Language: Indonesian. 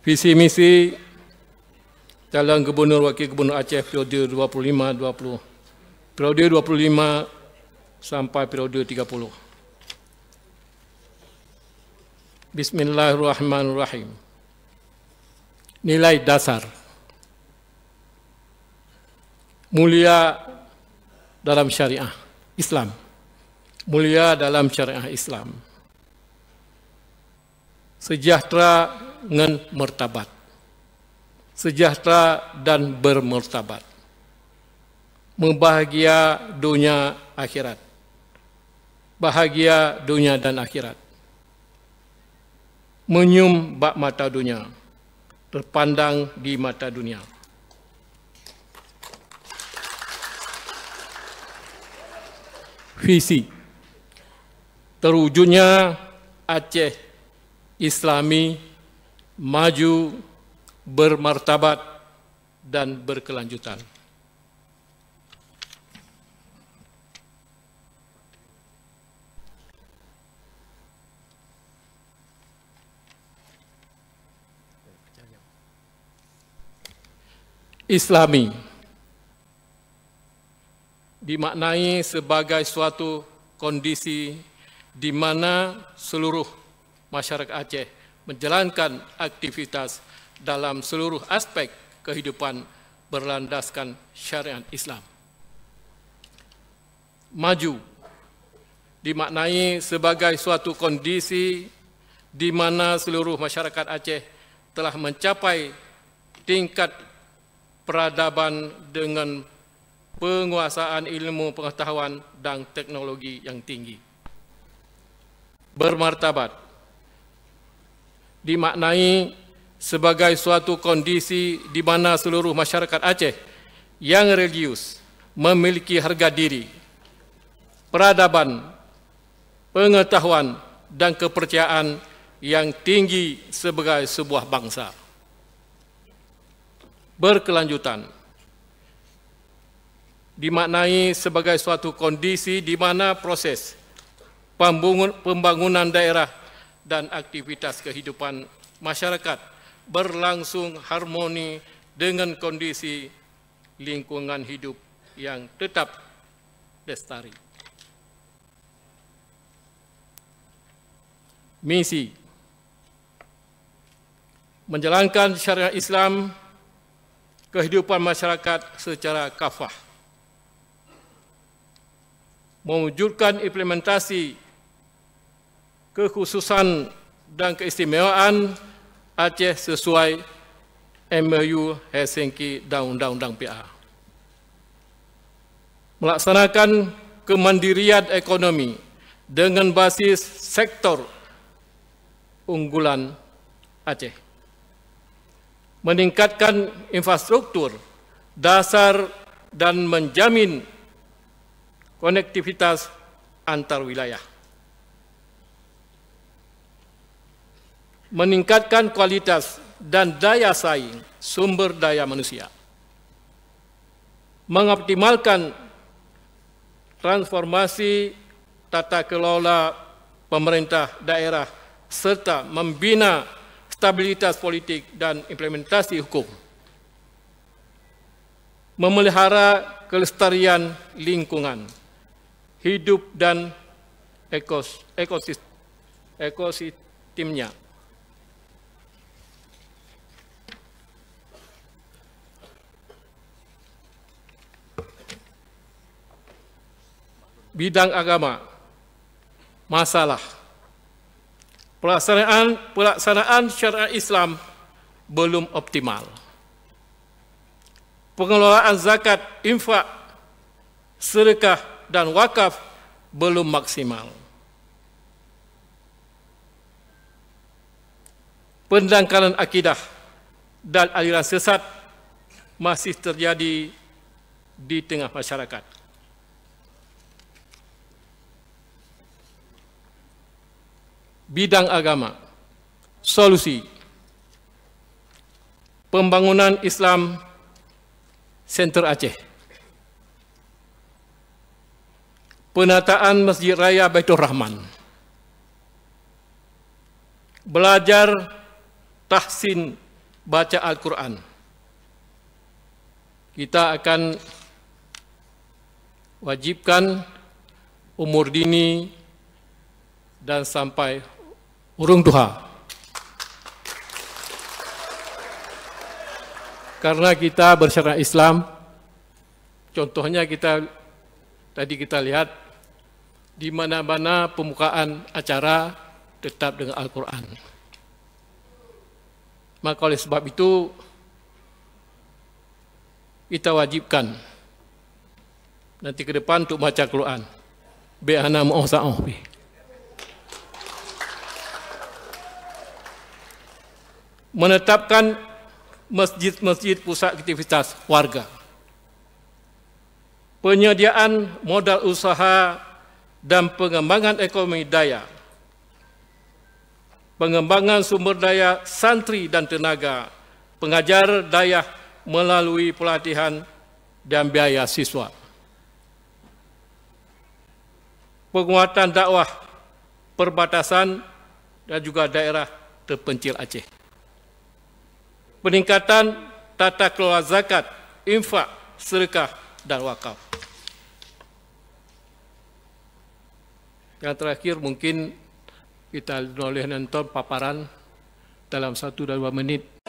visi misi calon gubernur wakil gubernur Aceh periode 25 20 periode 25 sampai periode 30 Bismillahirrahmanirrahim Nilai dasar mulia dalam syariah Islam mulia dalam syariah Islam sejahtera ngen mertabat, Sejahtera dan bermertabat, Membahagia dunia akhirat. Bahagia dunia dan akhirat. Menyum bak mata dunia. Terpandang di mata dunia. Visi terwujudnya Aceh Islami, maju, bermartabat, dan berkelanjutan. Islami dimaknai sebagai suatu kondisi di mana seluruh masyarakat Aceh menjalankan aktivitas dalam seluruh aspek kehidupan berlandaskan syariat Islam. Maju dimaknai sebagai suatu kondisi di mana seluruh masyarakat Aceh telah mencapai tingkat peradaban dengan penguasaan ilmu pengetahuan dan teknologi yang tinggi. Bermartabat dimaknai sebagai suatu kondisi di mana seluruh masyarakat Aceh yang religius memiliki harga diri, peradaban, pengetahuan dan kepercayaan yang tinggi sebagai sebuah bangsa. Berkelanjutan dimaknai sebagai suatu kondisi di mana proses pembangunan daerah dan aktivitas kehidupan masyarakat berlangsung harmoni dengan kondisi lingkungan hidup yang tetap lestari. Misi menjalankan syariat Islam kehidupan masyarakat secara kafah mewujudkan implementasi kekhususan dan keistimewaan Aceh sesuai MOU Helsinki dan Undang-Undang PA. Melaksanakan kemandirian ekonomi dengan basis sektor unggulan Aceh. Meningkatkan infrastruktur dasar dan menjamin konektivitas antar wilayah meningkatkan kualitas dan daya saing sumber daya manusia, mengoptimalkan transformasi tata kelola pemerintah daerah, serta membina stabilitas politik dan implementasi hukum, memelihara kelestarian lingkungan, hidup dan ekos, ekosistem, ekosistemnya. bidang agama masalah pelaksanaan pelaksanaan syariat Islam belum optimal pengelolaan zakat infak sedekah dan wakaf belum maksimal pendangkalan akidah dan aliran sesat masih terjadi di tengah masyarakat. bidang agama, solusi, pembangunan Islam Center Aceh, penataan Masjid Raya Baitur Rahman, belajar tahsin baca Al-Quran. Kita akan wajibkan umur dini dan sampai urung duha. Karena kita bersyariat Islam, contohnya kita tadi kita lihat di mana-mana pembukaan acara tetap dengan Al-Quran. Maka oleh sebab itu kita wajibkan nanti ke depan untuk baca Quran. Be ana mu'asa'ah. menetapkan masjid-masjid pusat aktivitas warga. Penyediaan modal usaha dan pengembangan ekonomi daya. Pengembangan sumber daya santri dan tenaga, pengajar daya melalui pelatihan dan biaya siswa. Penguatan dakwah perbatasan dan juga daerah terpencil Aceh peningkatan tata kelola zakat, infak, sedekah, dan wakaf. Yang terakhir mungkin kita boleh nonton paparan dalam satu dan dua menit